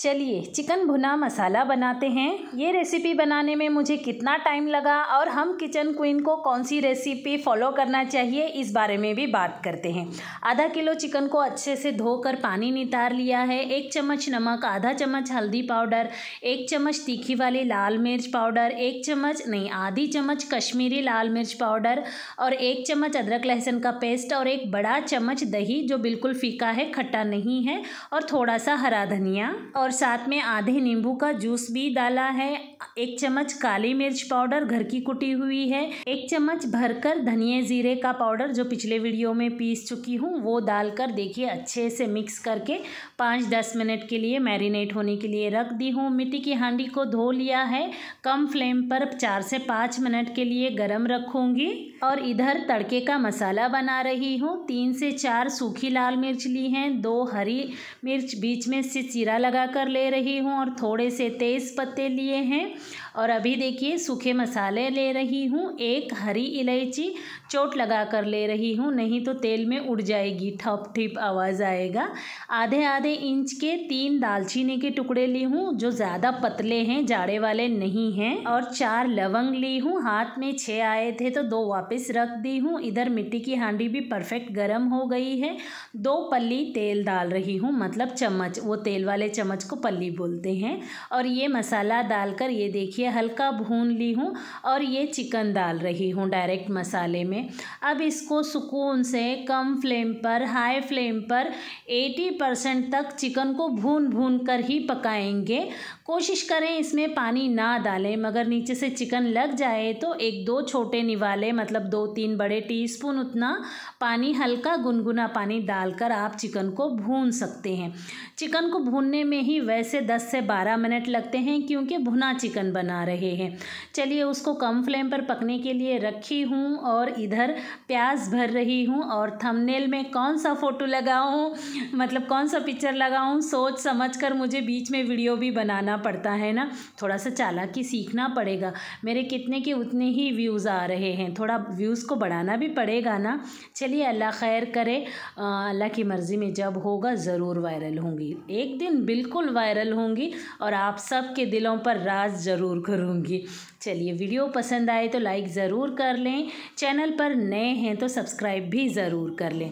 चलिए चिकन भुना मसाला बनाते हैं ये रेसिपी बनाने में मुझे कितना टाइम लगा और हम किचन क्वीन को कौन सी रेसिपी फॉलो करना चाहिए इस बारे में भी बात करते हैं आधा किलो चिकन को अच्छे से धोकर पानी नितार लिया है एक चम्मच नमक आधा चम्मच हल्दी पाउडर एक चम्मच तीखी वाली लाल मिर्च पाउडर एक चम्मच नहीं आधी चम्मच कश्मीरी लाल मिर्च पाउडर और एक चम्मच अदरक लहसुन का पेस्ट और एक बड़ा चम्मच दही जो बिल्कुल फीका है खट्टा नहीं है और थोड़ा सा हरा धनिया और और साथ में आधे नींबू का जूस भी डाला है एक चम्मच काली मिर्च पाउडर घर की कुटी हुई है एक चम्मच भरकर धनिया जीरे का पाउडर जो पिछले वीडियो में पीस चुकी हूँ वो डालकर देखिए अच्छे से मिक्स करके पाँच दस मिनट के लिए मैरिनेट होने के लिए रख दी हूँ मिट्टी की हांडी को धो लिया है कम फ्लेम पर चार से पाँच मिनट के लिए गर्म रखूँगी और इधर तड़के का मसाला बना रही हूँ तीन से चार सूखी लाल मिर्च ली हैं दो हरी मिर्च बीच में से चीरा लगा कर ले रही हूँ और थोड़े से तेज़ पत्ते लिए हैं और अभी देखिए सूखे मसाले ले रही हूँ एक हरी इलायची चोट लगा कर ले रही हूँ नहीं तो तेल में उड़ जाएगी ठप ठिप आवाज़ आएगा आधे आधे इंच के तीन दालचीनी के टुकड़े ली हूँ जो ज़्यादा पतले हैं जाड़े वाले नहीं हैं और चार लवंग ली हूँ हाथ में छः आए थे तो दो वापस रख दी हूँ इधर मिट्टी की हांडी भी परफेक्ट गर्म हो गई है दो पल्ली तेल डाल रही हूँ मतलब चम्मच वो तेल वाले चम्मच को पल्ली बोलते हैं और ये मसाला डालकर ये देखिए लिए हल्का भून ली हूँ और ये चिकन डाल रही हूँ डायरेक्ट मसाले में अब इसको सुकून से कम फ्लेम पर हाई फ्लेम पर 80 परसेंट तक चिकन को भून भून कर ही पकाएंगे कोशिश करें इसमें पानी ना डालें मगर नीचे से चिकन लग जाए तो एक दो छोटे निवाले मतलब दो तीन बड़े टीस्पून उतना पानी हल्का गुनगुना पानी डालकर आप चिकन को भून सकते हैं चिकन को भूनने में ही वैसे दस से बारह मिनट लगते हैं क्योंकि भुना चिकन बना रहे हैं चलिए उसको कम फ्लेम पर पकने के लिए रखी हूँ और इधर प्याज भर रही हूँ और थमनेल में कौन सा फ़ोटो लगाऊँ मतलब कौन सा पिक्चर लगाऊँ सोच समझ कर मुझे बीच में वीडियो भी बनाना करना पड़ता है ना थोड़ा सा चालाकी सीखना पड़ेगा मेरे कितने के उतने ही व्यूज़ आ रहे हैं थोड़ा व्यूज़ को बढ़ाना भी पड़ेगा ना चलिए अल्लाह खैर करे अल्लाह की मर्ज़ी में जब होगा ज़रूर वायरल होंगी एक दिन बिल्कुल वायरल होंगी और आप सब के दिलों पर राज ज़रूर करूँगी चलिए वीडियो पसंद आए तो लाइक ज़रूर कर लें चैनल पर नए हैं तो सब्सक्राइब भी ज़रूर कर लें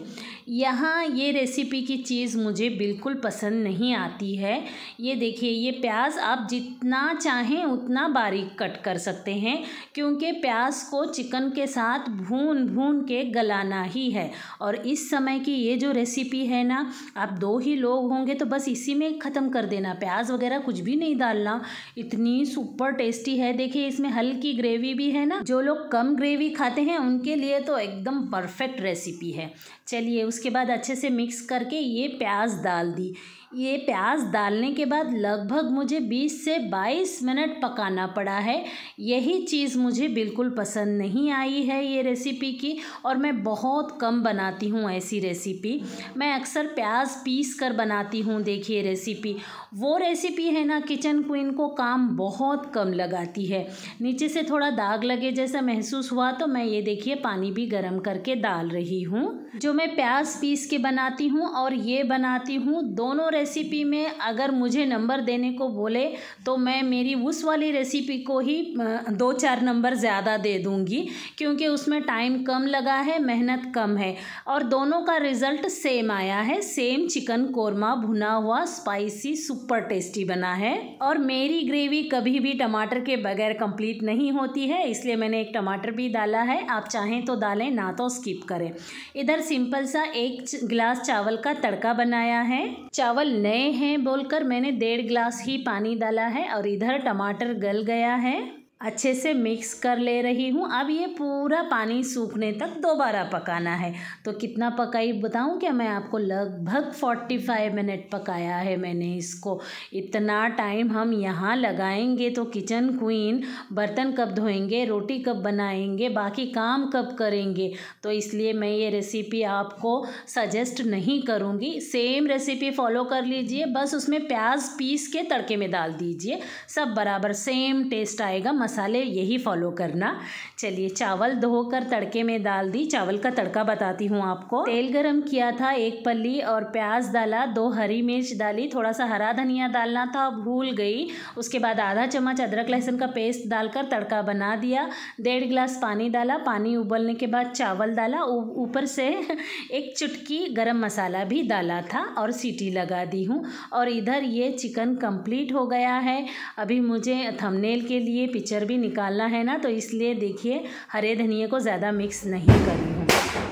यहाँ ये रेसिपी की चीज़ मुझे बिल्कुल पसंद नहीं आती है ये देखिए ये प्याज आप जितना चाहें उतना बारीक कट कर सकते हैं क्योंकि प्याज को चिकन के साथ भून भून के गलाना ही है और इस समय की ये जो रेसिपी है ना आप दो ही लोग होंगे तो बस इसी में ख़त्म कर देना प्याज वगैरह कुछ भी नहीं डालना इतनी सुपर टेस्टी है देखिए इसमें हल्की ग्रेवी भी है ना जो लोग कम ग्रेवी खाते हैं उनके लिए तो एकदम परफेक्ट रेसिपी है चलिए उसके बाद अच्छे से मिक्स करके ये प्याज डाल दी ये प्याज डालने के बाद लगभग मुझे 20 से 22 मिनट पकाना पड़ा है यही चीज़ मुझे बिल्कुल पसंद नहीं आई है ये रेसिपी की और मैं बहुत कम बनाती हूँ ऐसी रेसिपी मैं अक्सर प्याज पीस कर बनाती हूँ देखिए रेसिपी वो रेसिपी है ना किचन क्वीन को काम बहुत कम लगाती है नीचे से थोड़ा दाग लगे जैसा महसूस हुआ तो मैं ये देखिए पानी भी गर्म करके डाल रही हूँ जो मैं प्याज पीस के बनाती हूँ और ये बनाती हूँ दोनों रेसिपी में अगर मुझे नंबर देने को बोले तो मैं मेरी उस वाली रेसिपी को ही दो चार नंबर ज़्यादा दे दूँगी क्योंकि उसमें टाइम कम लगा है मेहनत कम है और दोनों का रिज़ल्ट सेम आया है सेम चिकन कोरमा भुना हुआ स्पाइसी सुपर टेस्टी बना है और मेरी ग्रेवी कभी भी टमाटर के बगैर कम कंप्लीट नहीं होती है इसलिए मैंने एक टमाटर भी डाला है आप चाहें तो डालें ना तो स्किप करें इधर सिंपल सा एक गिलास चावल का तड़का बनाया है चावल नए हैं बोलकर मैंने डेढ़ गिलास ही पानी डाला है और इधर टमाटर गल गया है अच्छे से मिक्स कर ले रही हूँ अब ये पूरा पानी सूखने तक दोबारा पकाना है तो कितना पकाई बताऊँ क्या मैं आपको लगभग फोर्टी फाइव मिनट पकाया है मैंने इसको इतना टाइम हम यहाँ लगाएंगे तो किचन क्वीन बर्तन कब धोएंगे रोटी कब बनाएंगे बाकी काम कब करेंगे तो इसलिए मैं ये रेसिपी आपको सजेस्ट नहीं करूँगी सेम रेसिपी फॉलो कर लीजिए बस उसमें प्याज पीस के तड़के में डाल दीजिए सब बराबर सेम टेस्ट आएगा मसाले यही फॉलो करना चलिए चावल धोकर तड़के में डाल दी चावल का तड़का बताती हूँ आपको तेल गरम किया था एक पल्ली और प्याज डाला दो हरी मिर्च डाली थोड़ा सा हरा धनिया डालना था भूल गई उसके बाद आधा चम्मच अदरक लहसुन का पेस्ट डालकर तड़का बना दिया डेढ़ गिलास पानी डाला पानी उबलने के बाद चावल डाला ऊपर से एक चुटकी गरम मसाला भी डाला था और सीटी लगा दी हूँ और इधर ये चिकन कंप्लीट हो गया है अभी मुझे थंबनेल के लिए पिक्चर मिक्सचर भी निकालना है ना तो इसलिए देखिए हरे धनिए को ज़्यादा मिक्स नहीं करी हूँ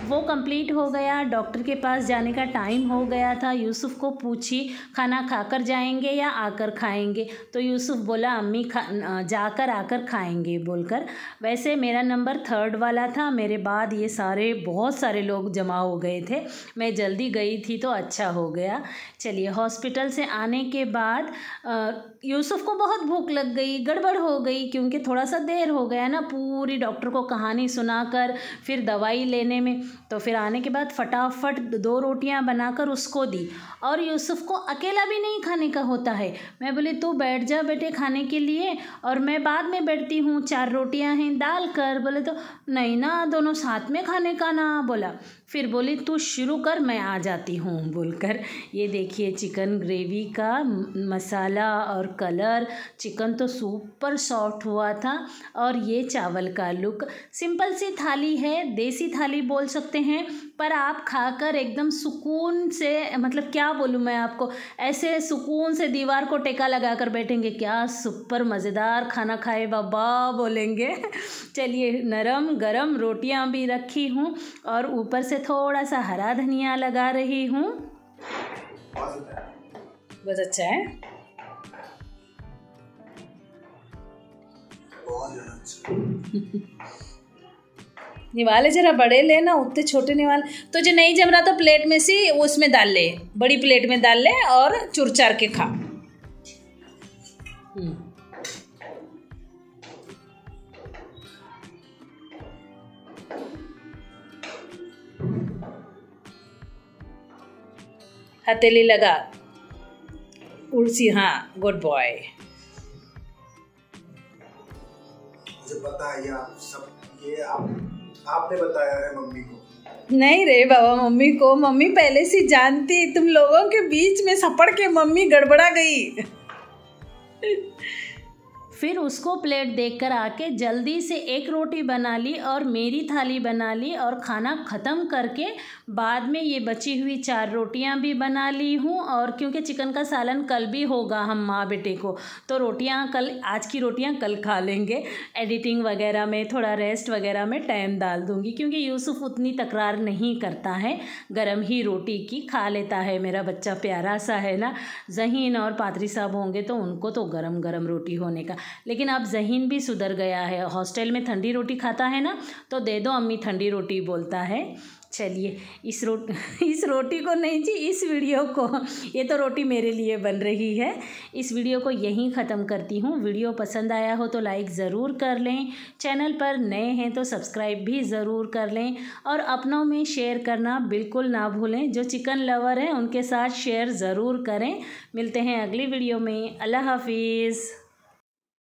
वो कंप्लीट हो गया डॉक्टर के पास जाने का टाइम हो गया था यूसुफ को पूछी खाना खाकर जाएंगे या आकर खाएंगे तो यूसुफ बोला अम्मी खा जाकर आकर खाएंगे बोलकर वैसे मेरा नंबर थर्ड वाला था मेरे बाद ये सारे बहुत सारे लोग जमा हो गए थे मैं जल्दी गई थी तो अच्छा हो गया चलिए हॉस्पिटल से आने के बाद यूसुफ को बहुत भूख लग गई गड़बड़ हो गई क्योंकि थोड़ा सा देर हो गया ना पूरी डॉक्टर को कहानी सुनाकर फिर दवाई लेने में तो फिर आने के बाद फटाफट दो रोटियां बनाकर उसको दी और यूसुफ को अकेला भी नहीं खाने का होता है मैं बोली तू बैठ जा बेटे खाने के लिए और मैं बाद में बैठती हूँ चार रोटियां हैं डाल कर बोले तो नहीं ना दोनों साथ में खाने का ना बोला फिर बोली तू शुरू कर मैं आ जाती हूँ बोलकर ये देखिए चिकन ग्रेवी का मसाला और कलर चिकन तो सुपर सॉफ्ट हुआ था और ये चावल का लुक सिंपल सी थाली है देसी थाली बोल सकते हैं पर आप खाकर एकदम सुकून से मतलब क्या बोलूँ मैं आपको ऐसे सुकून से दीवार को टेका लगा कर बैठेंगे क्या सुपर मज़ेदार खाना खाए बाबा बोलेंगे चलिए नरम गरम रोटियां भी रखी हूँ और ऊपर से थोड़ा सा हरा धनिया लगा रही हूँ बहुत अच्छा है बहुत निवाले जरा बड़े ले ना उतने छोटे निवाल तो जो नहीं जम रहा तो प्लेट में से उसमें डाल ले बड़ी प्लेट में डाल ले और चुरचार के खा हम्म। हथेली लगा उड़सी हाँ गुड बॉय मुझे पता है आप सब ये आप आपने बताया है मम्मी को नहीं रे बाबा मम्मी को मम्मी पहले से जानती तुम लोगों के बीच में सपड़ के मम्मी गड़बड़ा गई फिर उसको प्लेट देखकर आके जल्दी से एक रोटी बना ली और मेरी थाली बना ली और खाना ख़त्म करके बाद में ये बची हुई चार रोटियां भी बना ली हूँ और क्योंकि चिकन का सालन कल भी होगा हम माँ बेटे को तो रोटियां कल आज की रोटियां कल खा लेंगे एडिटिंग वगैरह में थोड़ा रेस्ट वगैरह में टाइम डाल दूँगी क्योंकि यूसुफ उतनी तकरार नहीं करता है गर्म ही रोटी की खा लेता है मेरा बच्चा प्यारा सा है ना जहीन और पात्री साहब होंगे तो उनको तो गर्म गर्म रोटी होने का लेकिन अब जहीन भी सुधर गया है हॉस्टल में ठंडी रोटी खाता है ना तो दे दो अम्मी ठंडी रोटी बोलता है चलिए इस रोट इस रोटी को नहीं जी इस वीडियो को ये तो रोटी मेरे लिए बन रही है इस वीडियो को यहीं ख़त्म करती हूँ वीडियो पसंद आया हो तो लाइक ज़रूर कर लें चैनल पर नए हैं तो सब्सक्राइब भी ज़रूर कर लें और अपनों में शेयर करना बिल्कुल ना भूलें जो चिकन लवर हैं उनके साथ शेयर ज़रूर करें मिलते हैं अगली वीडियो में अल्लाह हाफिज़